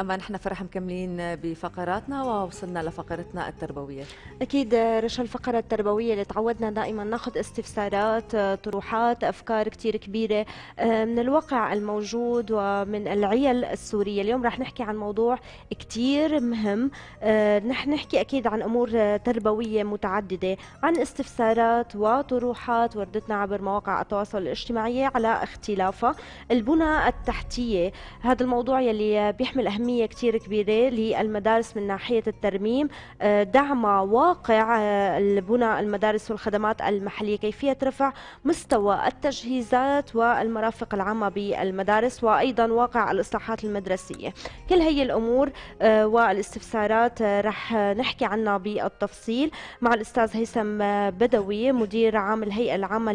أما نحن فرح مكملين بفقراتنا ووصلنا لفقرتنا التربوية أكيد رشا الفقرة التربوية اللي تعودنا دائما ناخذ استفسارات طروحات أفكار كثير كبيرة آه، من الواقع الموجود ومن العيل السورية اليوم رح نحكي عن موضوع كثير مهم آه، رح نحكي أكيد عن أمور تربوية متعددة عن استفسارات وطروحات وردتنا عبر مواقع التواصل الاجتماعي على اختلافها البنى التحتية هذا الموضوع يلي بيحمل أهمية أهمية كتير كبيرة للمدارس من ناحية الترميم آه، دعم واقع البنى آه، المدارس والخدمات المحلية كيفية رفع مستوى التجهيزات والمرافق العامة بالمدارس وأيضا واقع الإصلاحات المدرسية كل هي الأمور آه، والاستفسارات رح نحكي عنها بالتفصيل مع الأستاذ هيثم بدوي مدير عام الهيئة العامة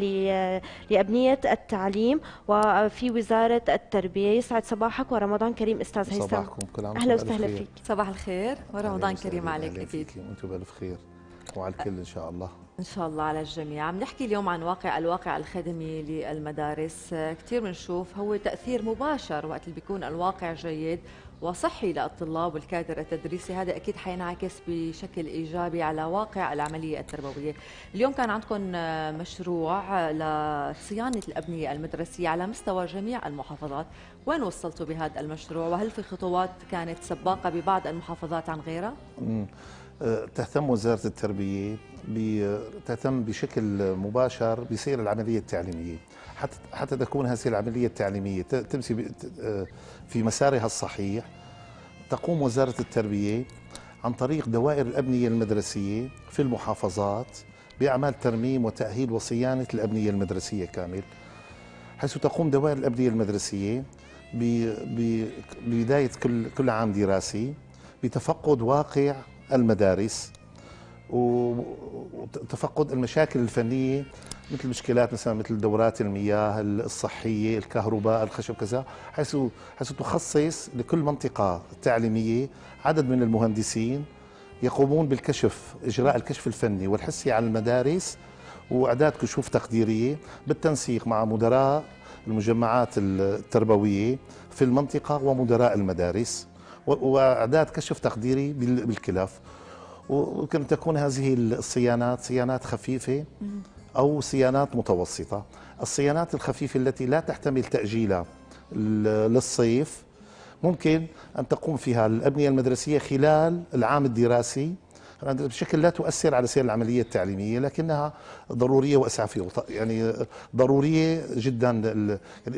لأبنية التعليم وفي وزارة التربية يسعد صباحك ورمضان كريم أستاذ هيثم صباحك معكم كل عام اهلا وسهلا فيك صباح الخير ورمضان كريم عليك اكيد وانتم بالف خير وعلى الكل ان شاء الله ان شاء الله على الجميع عم نحكي اليوم عن واقع الواقع الخدمي للمدارس كثير بنشوف هو تاثير مباشر وقت اللي بيكون الواقع جيد وصحي للطلاب والكادر التدريسي هذا اكيد حينعكس بشكل ايجابي على واقع العمليه التربويه اليوم كان عندكم مشروع لصيانه الابنيه المدرسيه على مستوى جميع المحافظات وين وصلتوا بهذا المشروع وهل في خطوات كانت سباقه ببعض المحافظات عن غيرها أه، تهتم وزاره التربيه تهتم بشكل مباشر بسير العمليه التعليميه حتى حتى تكون هذه العمليه التعليميه تمشي آه، في مسارها الصحيح تقوم وزاره التربيه عن طريق دوائر الابنيه المدرسيه في المحافظات باعمال ترميم وتاهيل وصيانه الابنيه المدرسيه كامل حيث تقوم دوائر الابنيه المدرسيه ببدايه كل كل عام دراسي بتفقد واقع المدارس وتفقد المشاكل الفنيه مثل مشكلات مثلا مثل دورات المياه الصحيه الكهرباء الخشب كذا حيث حيث تخصص لكل منطقه تعليميه عدد من المهندسين يقومون بالكشف اجراء الكشف الفني والحسي على المدارس واعداد كشوف تقديريه بالتنسيق مع مدراء المجمعات التربويه في المنطقه ومدراء المدارس واعداد كشف تقديري بالكلف ويمكن تكون هذه الصيانات صيانات خفيفه أو صيانات متوسطة الصيانات الخفيفة التي لا تحتمل تأجيلة للصيف ممكن أن تقوم فيها الأبنية المدرسية خلال العام الدراسي بشكل لا تؤثر على سير العملية التعليمية لكنها ضرورية وأسعافية يعني ضرورية جدا يعني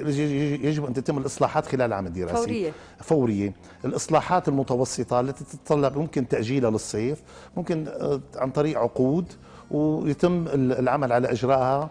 يجب أن تتم الإصلاحات خلال العام الدراسي فورية فورية الإصلاحات المتوسطة التي تتطلب ممكن تأجيلها للصيف ممكن آه، عن طريق عقود ويتم العمل على اجرائها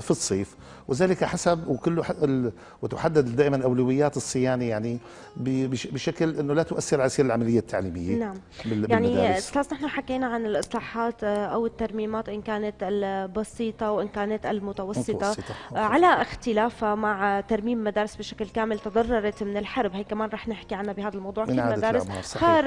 في الصيف وذلك حسب وكله وتحدد دائما اولويات الصيانه يعني بشكل انه لا تؤثر على سير العمليه التعليميه نعم يعني استاذ نحن حكينا عن الاصلاحات آه، او الترميمات ان كانت البسيطه وان كانت المتوسطه المتوسطة. آه، على اختلافها مع ترميم مدارس بشكل كامل تضررت من الحرب هي كمان رح نحكي عنها بهذا الموضوع في مدارس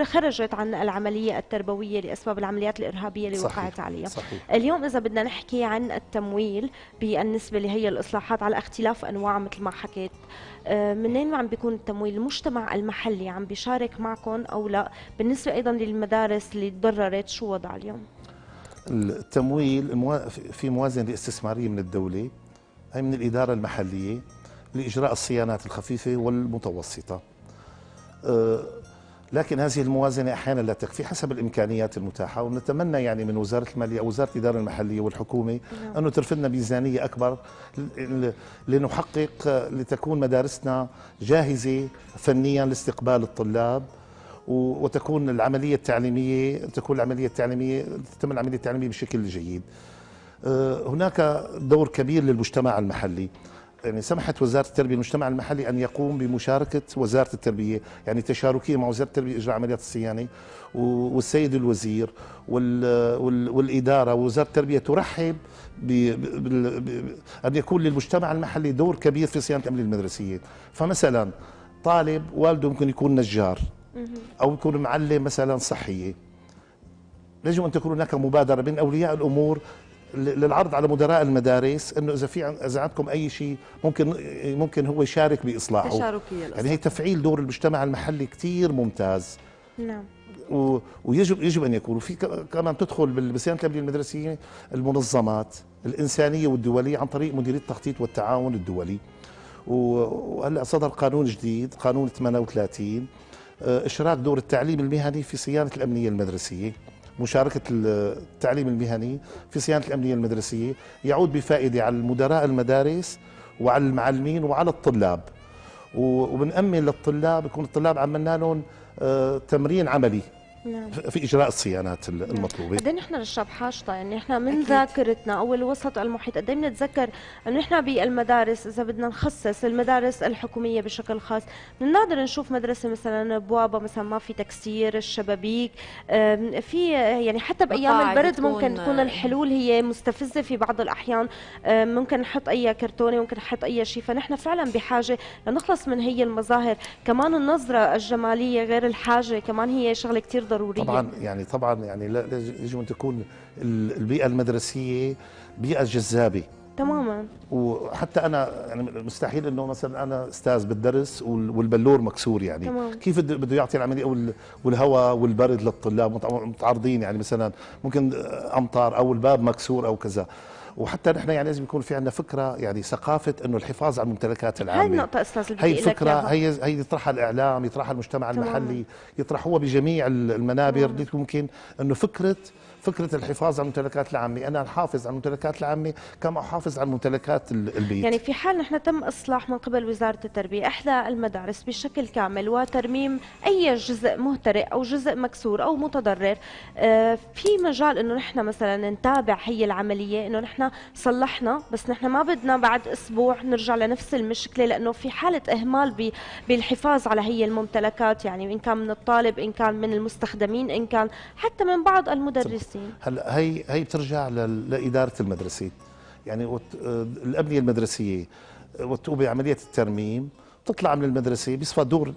خرجت عن العمليه التربويه لاسباب العمليات الارهابيه اللي وقعت عليها صحيح. اليوم اذا بدنا نحكي عن التمويل بالنسبه اللي هي اصلاحات على اختلاف انواعها مثل ما حكيت آه، منين عم بيكون التمويل المجتمع المحلي عم بيشارك معكم او لا بالنسبه ايضا للمدارس اللي تضررت شو وضع اليوم التمويل في موازنه استثماريه من الدوله هي من الاداره المحليه لاجراء الصيانات الخفيفه والمتوسطه آه، لكن هذه الموازنة أحيانا لا تكفي حسب الإمكانيات المتاحة ونتمنى يعني من وزارة المالية أو وزارة الإدارة المحلية والحكومة نعم. أنه ترفدنا ميزانية أكبر لنحقق لتكون مدارسنا جاهزة فنيا لاستقبال الطلاب وتكون العملية التعليمية تكون العملية التعليمية تتم العملية التعليمية بشكل جيد أه، هناك دور كبير للمجتمع المحلي يعني سمحت وزاره التربيه المجتمع المحلي ان يقوم بمشاركه وزاره التربيه، يعني تشاركيه مع وزاره التربيه اجراء عمليات الصيانه والسيد الوزير والاداره ووزاره التربيه ترحب بأن يكون للمجتمع المحلي دور كبير في صيانة الأمن المدرسية فمثلا طالب والده ممكن يكون نجار أو يكون معلم مثلا صحية يجب أن تكون هناك مبادرة من أولياء الأمور للعرض على مدراء المدارس انه اذا في اذا عندكم اي شيء ممكن ممكن هو يشارك باصلاحه تشاركيه يعني هي تفعيل دور المجتمع المحلي كثير ممتاز نعم ويجب يجب ان يكون وفي كمان تدخل بصيانه الامن المدرسيه المنظمات الانسانيه والدوليه عن طريق مديريه التخطيط والتعاون الدولي وهلا صدر قانون جديد قانون 38 آه، اشراك دور التعليم المهني في صيانه الامنيه المدرسيه مشاركة التعليم المهني في صيانة الأمنية المدرسية يعود بفائدة على مدراء المدارس وعلى المعلمين وعلى الطلاب وبنأمن للطلاب يكون الطلاب عملنا لهم آه، تمرين عملي نعم. في اجراء الصيانات نعم. المطلوبه قد إيه نحن للشعب حاجته يعني نحن من أكيد. ذاكرتنا او الوسط المحيط قد إيه بنتذكر انه نحن بالمدارس اذا بدنا نخصص المدارس الحكوميه بشكل خاص بنقدر نشوف مدرسه مثلا بوابه مثلا ما في تكسير الشبابيك في يعني حتى بايام البرد ممكن تكون الحلول هي مستفزه في بعض الاحيان ممكن نحط اي كرتونه ممكن نحط اي شيء فنحن فعلا بحاجه لنخلص من هي المظاهر كمان النظره الجماليه غير الحاجه كمان هي شغله كثير ضرورية طبعا يعني طبعا يعني لازم تكون البيئة المدرسية بيئة جذابة تماما وحتى انا يعني مستحيل انه مثلا انا استاذ بالدرس والبلور مكسور يعني تمام. كيف بده يعطي العمليه والهواء والبرد للطلاب متعرضين يعني مثلا ممكن امطار او الباب مكسور او كذا وحتى نحن يعني لازم يكون في عندنا فكره يعني ثقافه انه الحفاظ على الممتلكات العامه هاي النقطه استاذ هي الفكره هي هي يطرحها الاعلام يطرحها المجتمع المحلي يطرحوها بجميع المنابر ممكن انه فكره فكره الحفاظ على الممتلكات العامه انا احافظ على الممتلكات العامه كما احافظ على الممتلكات البيت يعني في حال نحن تم اصلاح من قبل وزاره التربيه احدى المدارس بشكل كامل وترميم اي جزء مهترئ او جزء مكسور او متضرر آه، في مجال انه نحن مثلا نتابع هي العمليه انه نحن صلحنا بس نحن ما بدنا بعد اسبوع نرجع لنفس المشكله لانه في حاله اهمال بالحفاظ على هي الممتلكات يعني ان كان من الطالب ان كان من المستخدمين ان كان حتى من بعض المدرسين المدرسين هلا هي هي بترجع لاداره المدرسه يعني الابنيه المدرسيه وقت بعمليه الترميم بتطلع من المدرسه بيصفى دور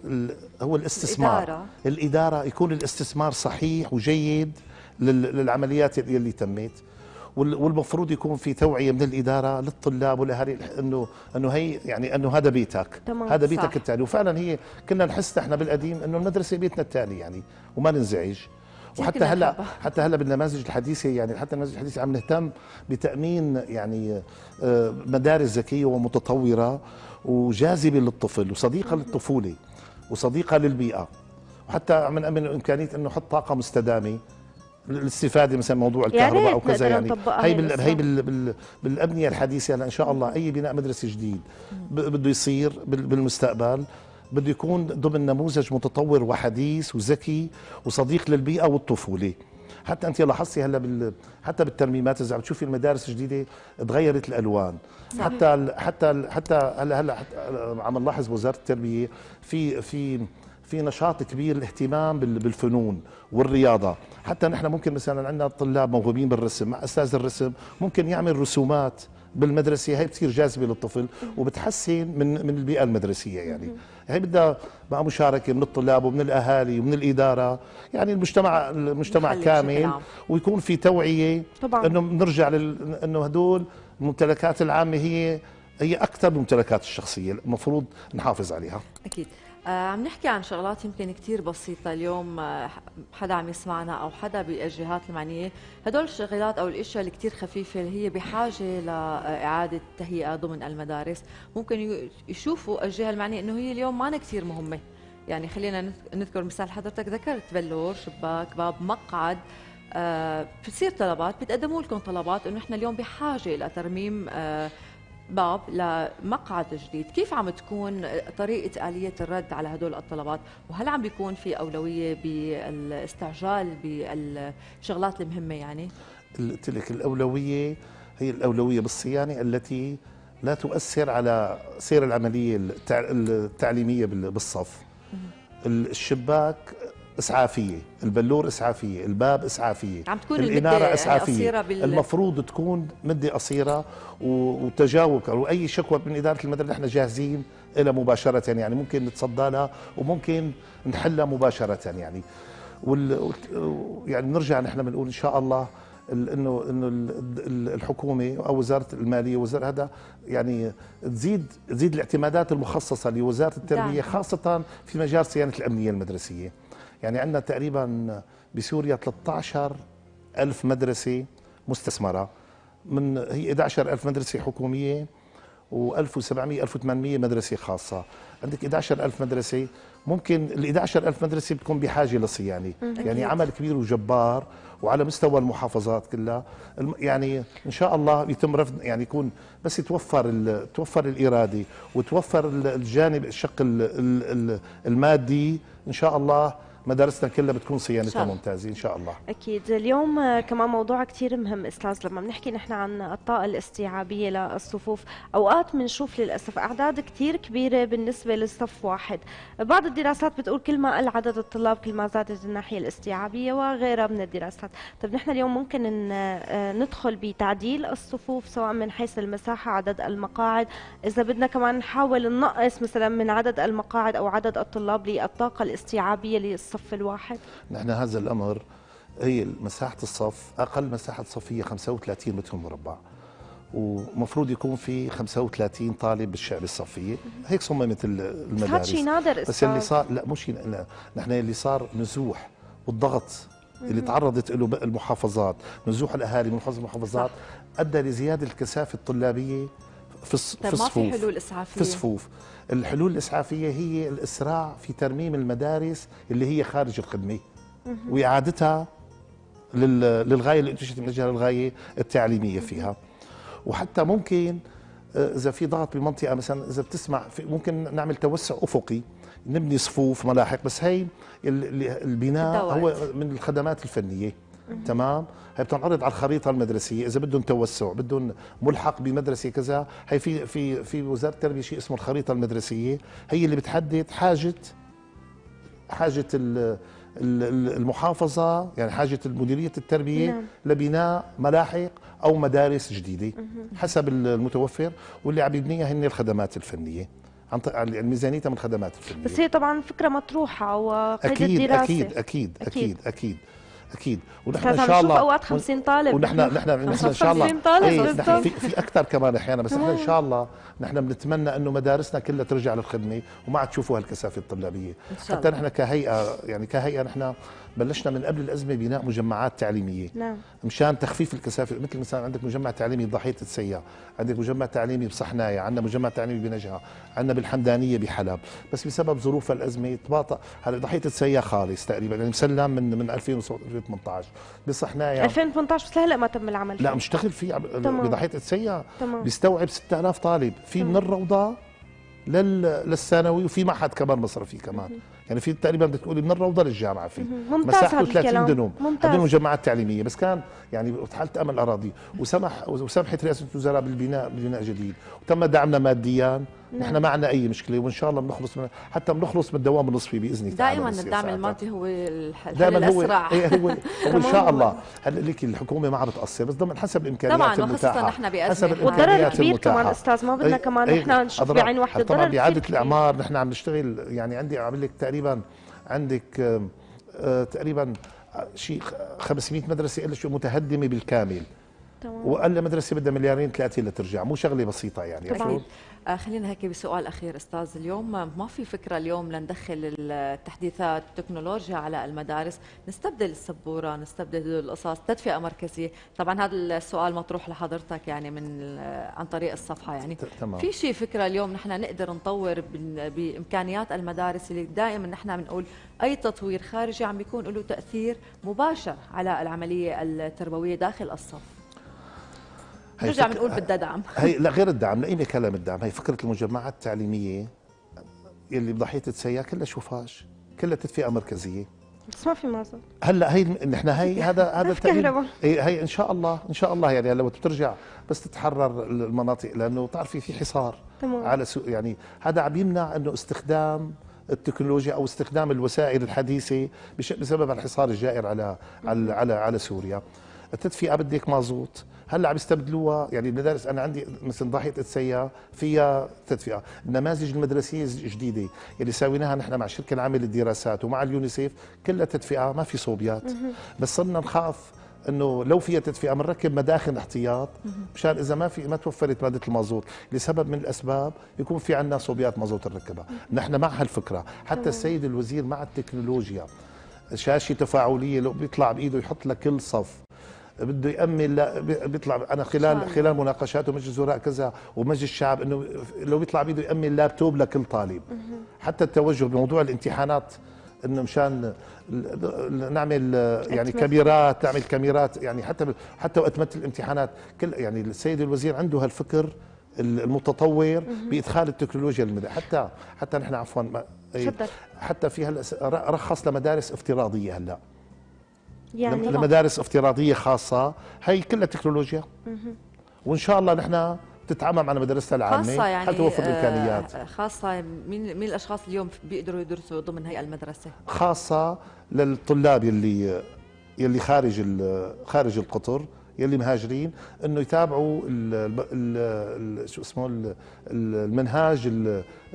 هو الاستثمار الإدارة. الاداره يكون الاستثمار صحيح وجيد للعمليات اللي تمت والمفروض يكون في توعيه من الاداره للطلاب والاهالي انه انه هي يعني انه هذا بيتك هذا بيتك التالي وفعلا هي كنا نحس نحن بالقديم انه المدرسه بيتنا التالي يعني وما ننزعج وحتى هلا حتى هلا بالنماذج الحديثه يعني حتى النماذج الحديثه عم نهتم بتامين يعني آه، مدارس ذكيه ومتطوره وجاذبه للطفل وصديقه للطفوله وصديقه للبيئه وحتى عم نامن امكانيه انه نحط طاقه مستدامه الاستفاده مثلا موضوع الكهرباء او كذا يعني هي يعني، بال هي بال بال بالابنيه الحديثه هلا ان شاء الله اي بناء مدرسه جديد بده يصير بالمستقبل بده يكون ضمن نموذج متطور وحديث وذكي وصديق للبيئه والطفوله حتى انت لاحظتي هلا بال... حتى بالترميمات اذا عم تشوفي المدارس الجديده تغيرت الالوان صحيح. نعم. حتى ال... حتى ال... حتى هلا هلا عم نلاحظ وزاره التربيه في في في نشاط كبير الاهتمام بالفنون والرياضة حتى نحن ممكن مثلا عندنا طلاب موهوبين بالرسم مع أستاذ الرسم ممكن يعمل رسومات بالمدرسه هي بتصير جاذبه للطفل وبتحسن من من البيئه المدرسيه يعني هي بدها مع مشاركه من الطلاب ومن الاهالي ومن الاداره يعني المجتمع المجتمع كامل ويكون في توعيه طبعا انه بنرجع لل انه هدول الممتلكات العامه هي هي اكثر الممتلكات الشخصيه المفروض نحافظ عليها اكيد آه، عم نحكي عن شغلات يمكن كثير بسيطة اليوم آه، حدا عم يسمعنا أو حدا بالجهات المعنية هدول الشغلات أو الأشياء اللي كثير خفيفة اللي هي بحاجة لإعادة تهيئة ضمن المدارس ممكن يشوفوا الجهة المعنية أنه هي اليوم ما كثير مهمة يعني خلينا نذكر مثال حضرتك ذكرت بلور شباك باب مقعد آه، بتصير طلبات بتقدموا لكم طلبات انه احنا اليوم بحاجه لترميم باب لمقعد جديد كيف عم تكون طريقة آلية الرد على هدول الطلبات وهل عم بيكون في أولوية بالاستعجال بالشغلات المهمة يعني؟ قلت لك الأولوية هي الأولوية بالصيانة التي لا تؤثر على سير العملية التعليمية بالصف الشباك اسعافيه البلور اسعافيه الباب اسعافيه عم تكون الاناره يعني اسعافيه بال... المفروض تكون مده قصيره وتجاوب واي شكوى من اداره المدرسه نحن جاهزين لها مباشره يعني ممكن نتصدى لها وممكن نحلها مباشره يعني وال... يعني بنرجع نحن بنقول ان شاء الله انه انه الحكومه او وزاره الماليه وزاره هذا يعني تزيد تزيد الاعتمادات المخصصه لوزاره التربيه خاصه في مجال صيانه الامنيه المدرسيه يعني عندنا تقريبا بسوريا 13 ألف مدرسة مستثمرة من هي 11 ألف مدرسة حكومية و1700 1800 مدرسة خاصة عندك 11 ألف مدرسة ممكن ال 11 ألف مدرسة بتكون بحاجة لصيانة يعني عمل كبير وجبار وعلى مستوى المحافظات كلها يعني ان شاء الله يتم رفض يعني يكون بس يتوفر توفر الاراده وتوفر الجانب الشق المادي ان شاء الله مدارسنا كلها بتكون صيانتها ممتازه ان شاء الله اكيد اليوم آه، كمان موضوع كثير مهم استاذ لما بنحكي نحن عن الطاقه الاستيعابيه للصفوف اوقات بنشوف للاسف اعداد كثير كبيره بالنسبه للصف واحد بعض الدراسات بتقول كل ما قل عدد الطلاب كل ما زادت الناحيه الاستيعابيه وغيرها من الدراسات طب نحن اليوم ممكن آه، ندخل بتعديل الصفوف سواء من حيث المساحه عدد المقاعد اذا بدنا كمان نحاول ننقص مثلا من عدد المقاعد او عدد الطلاب للطاقه الاستيعابيه للصف الصف الواحد؟ نحن هذا الأمر هي مساحة الصف أقل مساحة صفية 35 متر مربع ومفروض يكون في 35 طالب بالشعب الصفيه هيك صممت المدارس هذا شيء نادر بس اللي صار لا مش لا. نحن اللي صار نزوح والضغط اللي تعرضت له المحافظات نزوح الاهالي من المحافظات ادى لزياده الكثافه الطلابيه طيب، في الصفوف طب ما في حلول إسعافية في الصفوف الحلول الإسعافية هي الإسراع في ترميم المدارس اللي هي خارج الخدمة وإعادتها للغاية اللي أنتجت من أجلها الغاية التعليمية فيها وحتى ممكن آه، إذا في ضغط بمنطقة مثلا إذا بتسمع ممكن نعمل توسع أفقي نبني صفوف ملاحق بس هي البناء هو من الخدمات الفنيه تمام هي بتنعرض على الخريطه المدرسيه اذا بدهم توسع بدهم ملحق بمدرسه كذا هي في في في وزاره التربيه شيء اسمه الخريطه المدرسيه هي اللي بتحدد حاجه حاجه المحافظه يعني حاجه مديريه التربيه نعم. لبناء ملاحق او مدارس جديده حسب المتوفر واللي عم يبنيها هن الخدمات الفنيه عن يعني ميزانيتها من الخدمات الفنيه بس هي طبعا فكره مطروحه وقيد أكيد اكيد اكيد اكيد اكيد ونحن ان شاء الله اوقات 50 طالب ونحن نحن ان شاء الله طالب ايه نحن في, في اكثر كمان احيانا بس نحن ان شاء الله نحن بنتمنى انه مدارسنا كلها ترجع للخدمه وما عاد تشوفوا هالكثافه الطلابيه حتى نحن كهيئه يعني كهيئه نحن بلشنا من قبل الازمه بناء مجمعات تعليميه نعم مشان تخفيف الكثافه مثل مثلا عندك مجمع تعليمي بضحيه السيا عندك مجمع تعليمي بصحنايا عندنا مجمع تعليمي بنجعه عندنا بالحمدانيه بحلب بس بسبب ظروف الازمه تباطا هلا ضحيه السيا خالص تقريبا يعني مسلم من من 2018 بصحنايا 2018 بس لهلا ما تم العمل لا مشتغل فيه بضحيه السيا بيستوعب 6000 طالب في من الروضه للثانوي وفي معهد كمان مصرفي كمان يعني في تقريبا بدك تقولي من الروضه للجامعه في مساحته 30 دنوم هذول مجمعات تعليميه بس كان يعني حاله امل اراضي وسمح وسمحت رئاسه الوزراء بالبناء بناء جديد وتم دعمنا ماديا نعم. نحن ما عندنا اي مشكله وان شاء الله بنخلص من حتى بنخلص من الدوام النصفي باذن الله دائما الدعم المادي هو الحل دائما هو الاسرع إيه، هو, هو, هو ان شاء الله هلا ليك الحكومه ما عم بتقصر بس ضمن حسب الامكانيات طبعا المتاحه طبعا نحن بازمه حسب والضرر كبير كمان استاذ ما بدنا إيه، كمان إيه، نحن نشوف بعين وحده طبعا يعني باعاده الاعمار نحن عم نشتغل يعني عندي عم لك تقريبا عندك آه، تقريبا آه، شيء 500 مدرسه الا شو متهدمه بالكامل تمام واقل مدرسه بدها مليارين ثلاثه لترجع مو شغله بسيطه يعني طبعا. آه، خلينا هيك بسؤال اخير استاذ اليوم ما في فكره اليوم لندخل التحديثات التكنولوجيا على المدارس نستبدل السبوره نستبدل القصص تدفئه مركزيه طبعا هذا السؤال مطروح لحضرتك يعني من عن طريق الصفحه يعني تمام. في شيء فكره اليوم نحن نقدر نطور بامكانيات المدارس اللي دائما نحن بنقول اي تطوير خارجي عم بيكون له تاثير مباشر على العمليه التربويه داخل الصف نرجع بنقول بدها دعم هي لا غير الدعم لقينا كلام الدعم هي فكره المجمعات التعليميه اللي بضحيه السيا كلها شوفاش كلها تدفئه مركزيه بس ما في مازن هلا هي نحن هي هذا هذا التأمين إيه، هي ان شاء الله ان شاء الله يعني هلا بترجع بس تتحرر المناطق لانه بتعرفي في حصار تمام. على سوق يعني هذا عم يمنع انه استخدام التكنولوجيا او استخدام الوسائل الحديثه بسبب الحصار الجائر على على على, على سوريا التدفئه بدك مازوت هلا عم يستبدلوها يعني المدارس انا عندي مثل ضاحيه اتسيا فيها تدفئه النماذج المدرسيه الجديده اللي سويناها نحن مع الشركه العامه للدراسات ومع اليونيسيف كلها تدفئه ما في صوبيات بس صرنا نخاف انه لو فيها تدفئه بنركب مداخن احتياط مشان اذا ما في ما توفرت ماده المازوت لسبب من الاسباب يكون في عندنا صوبيات مازوت نركبها، نحن مع هالفكره، حتى السيد الوزير مع التكنولوجيا شاشه تفاعليه لو بيطلع بايده يحط لكل صف بده يامن لا بيطلع انا خلال خلال مناقشات ومجلس الوزراء كذا ومجلس الشعب انه لو بيطلع بده يامن لابتوب لكل طالب حتى التوجه بموضوع الامتحانات انه مشان نعمل يعني كاميرات نعمل كاميرات يعني حتى حتى وقت الامتحانات كل يعني السيد الوزير عنده هالفكر المتطور بادخال التكنولوجيا للمدارس حتى حتى نحن عفوا حتى في هلا رخص لمدارس افتراضيه هلا يعني لمدارس افتراضيه خاصه هي كلها تكنولوجيا وان شاء الله نحن تتعمم على مدرستها العامه يعني حتى توفر آه، الامكانيات خاصه مين مين الاشخاص اليوم بيقدروا يدرسوا ضمن هي المدرسه خاصه للطلاب يلي يلي خارج خارج القطر يلي مهاجرين انه يتابعوا الـ الـ شو اسمه المنهاج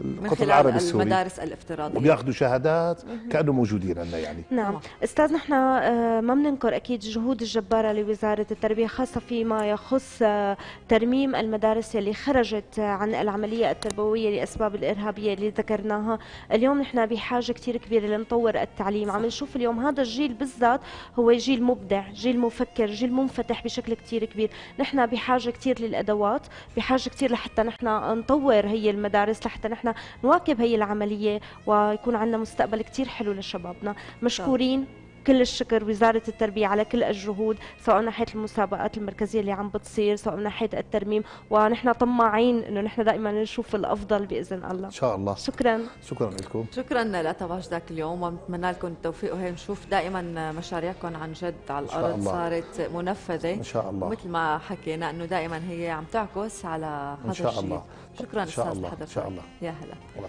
القطر العربي السوري المدارس الافتراضيه وبياخذوا شهادات كانه موجودين عندنا يعني نعم استاذ نحن آه، ما بننكر اكيد الجهود الجباره لوزاره التربيه خاصه فيما يخص آه، ترميم المدارس اللي خرجت آه، عن العمليه التربويه لاسباب الارهابيه اللي ذكرناها اليوم نحن بحاجه كثير كبيره لنطور التعليم عم نشوف اليوم هذا الجيل بالذات هو جيل مبدع جيل مفكر جيل منفتح بشكل كتير كبير نحن بحاجه كتير للادوات بحاجه كتير لحتى نحن نطور هي المدارس لحتى نحن نواكب هي العمليه ويكون عندنا مستقبل كتير حلو لشبابنا مشكورين كل الشكر وزارة التربية على كل الجهود سواء ناحية المسابقات المركزية اللي عم بتصير سواء ناحية الترميم ونحن طماعين انه نحن دائما نشوف الافضل باذن الله ان شاء الله شكرا شكرا لكم شكرا لتواجدك اليوم وبتمنى لكم التوفيق وهي نشوف دائما مشاريعكم عن جد على الارض صارت منفذه ان شاء الله مثل ما حكينا انه دائما هي عم تعكس على هذا الشيء ان شاء الله شكرا استاذ حضرتك ان شاء الله يا هلا